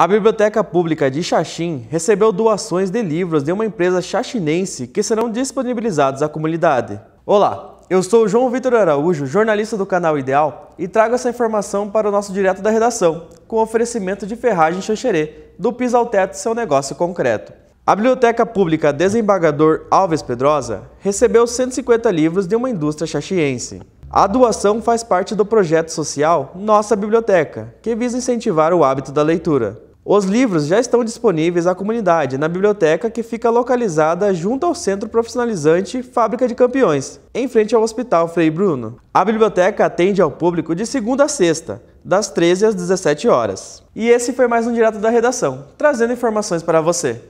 A Biblioteca Pública de Xaxim recebeu doações de livros de uma empresa xaxinense que serão disponibilizados à comunidade. Olá, eu sou João Vitor Araújo, jornalista do canal Ideal, e trago essa informação para o nosso Direto da Redação, com oferecimento de ferragem xanxerê, do piso ao teto seu negócio concreto. A Biblioteca Pública Desembargador Alves Pedrosa recebeu 150 livros de uma indústria xaxiense. A doação faz parte do projeto social Nossa Biblioteca, que visa incentivar o hábito da leitura. Os livros já estão disponíveis à comunidade na biblioteca que fica localizada junto ao Centro Profissionalizante Fábrica de Campeões, em frente ao Hospital Frei Bruno. A biblioteca atende ao público de segunda a sexta, das 13 às 17 horas. E esse foi mais um Direto da Redação, trazendo informações para você.